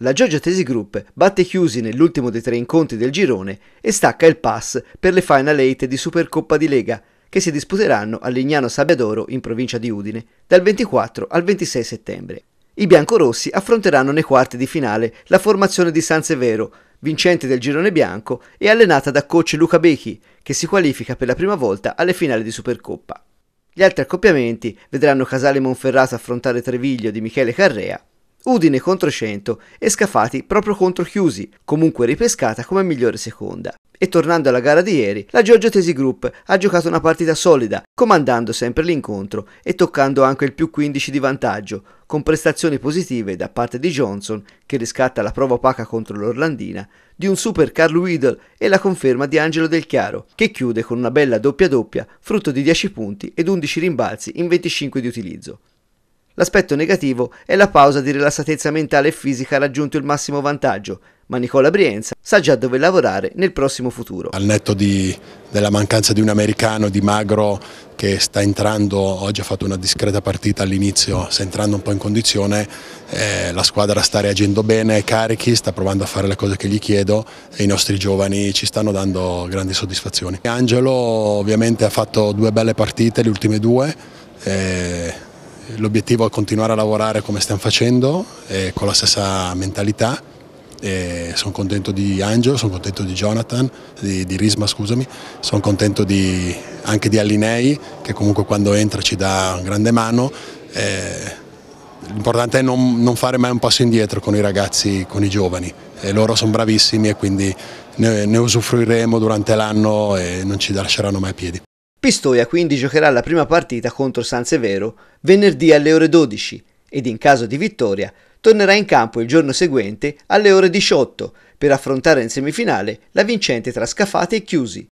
La Georgia Tesi Group batte Chiusi nell'ultimo dei tre incontri del girone e stacca il pass per le Final 8 di Supercoppa di Lega, che si disputeranno a Lignano Sabbiadoro in provincia di Udine dal 24 al 26 settembre. I biancorossi affronteranno nei quarti di finale la formazione di San Severo, vincente del girone bianco e allenata da coach Luca Becchi, che si qualifica per la prima volta alle finali di Supercoppa. Gli altri accoppiamenti vedranno Casale Monferrato affrontare Treviglio di Michele Carrea Udine contro 100 e Scafati proprio contro Chiusi, comunque ripescata come migliore seconda. E tornando alla gara di ieri, la Giorgio Tesi Group ha giocato una partita solida, comandando sempre l'incontro e toccando anche il più 15 di vantaggio, con prestazioni positive da parte di Johnson, che riscatta la prova opaca contro l'Orlandina, di un super Carl Weedle e la conferma di Angelo Del Chiaro, che chiude con una bella doppia doppia, frutto di 10 punti ed 11 rimbalzi in 25 di utilizzo. L'aspetto negativo è la pausa di rilassatezza mentale e fisica ha raggiunto il massimo vantaggio, ma Nicola Brienza sa già dove lavorare nel prossimo futuro. Al netto di, della mancanza di un americano, di Magro, che sta entrando, oggi ha fatto una discreta partita all'inizio, sta entrando un po' in condizione, eh, la squadra sta reagendo bene, è carichi, sta provando a fare le cose che gli chiedo e i nostri giovani ci stanno dando grandi soddisfazioni. Angelo ovviamente ha fatto due belle partite, le ultime due, eh, L'obiettivo è continuare a lavorare come stiamo facendo, eh, con la stessa mentalità. E sono contento di Angelo, sono contento di Jonathan, di, di Risma scusami, sono contento di, anche di Alinei che comunque quando entra ci dà un grande mano. E, eh, L'importante è non, non, fare mai un passo indietro con i ragazzi, con i giovani. E loro sono bravissimi e quindi ne, ne usufruiremo durante l'anno e non ci lasceranno mai piedi. Pistoia quindi giocherà la prima partita contro San Severo venerdì alle ore 12 ed in caso di vittoria tornerà in campo il giorno seguente alle ore 18 per affrontare in semifinale la vincente tra Scafate e Chiusi.